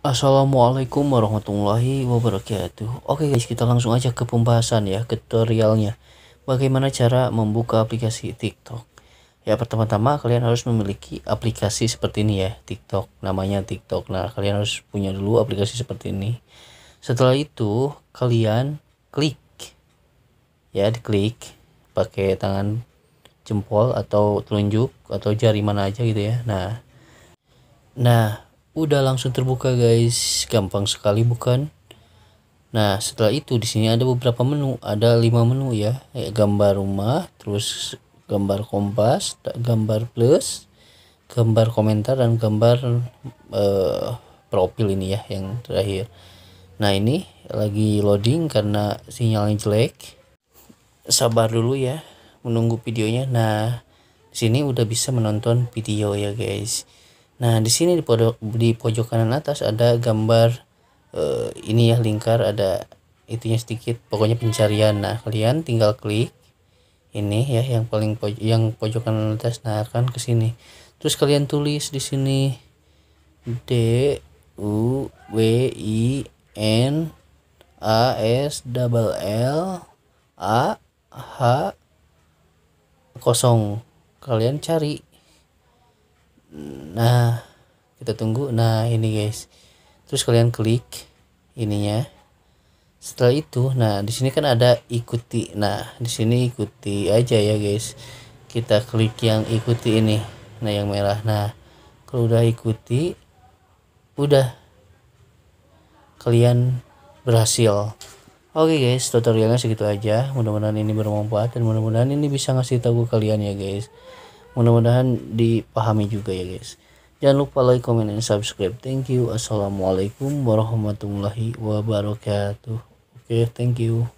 Assalamualaikum warahmatullahi wabarakatuh Oke guys kita langsung aja ke pembahasan ya ke tutorialnya Bagaimana cara membuka aplikasi tiktok Ya pertama-tama kalian harus memiliki aplikasi seperti ini ya tiktok namanya tiktok Nah kalian harus punya dulu aplikasi seperti ini Setelah itu kalian klik Ya diklik pakai tangan jempol atau telunjuk atau jari mana aja gitu ya Nah Nah udah langsung terbuka guys gampang sekali bukan nah setelah itu di sini ada beberapa menu ada lima menu ya gambar rumah terus gambar kompas gambar plus gambar komentar dan gambar uh, profil ini ya yang terakhir nah ini lagi loading karena sinyalnya jelek sabar dulu ya menunggu videonya nah sini udah bisa menonton video ya guys Nah, di sini di, pojok, di pojok kanan atas ada gambar uh, ini ya lingkar ada itunya sedikit, pokoknya pencarian. Nah, kalian tinggal klik ini ya yang paling pojok, yang pojok kanan atas nah akan ke sini. Terus kalian tulis di sini D U W I N A S double L A H kosong. Kalian cari nah kita tunggu nah ini guys terus kalian klik ininya setelah itu nah di sini kan ada ikuti nah di sini ikuti aja ya guys kita klik yang ikuti ini nah yang merah nah kalau udah ikuti udah kalian berhasil oke okay guys tutorialnya segitu aja mudah-mudahan ini bermanfaat dan mudah-mudahan ini bisa ngasih tahu kalian ya guys mudah-mudahan dipahami juga ya guys jangan lupa like comment dan subscribe thank you assalamualaikum warahmatullahi wabarakatuh oke okay, thank you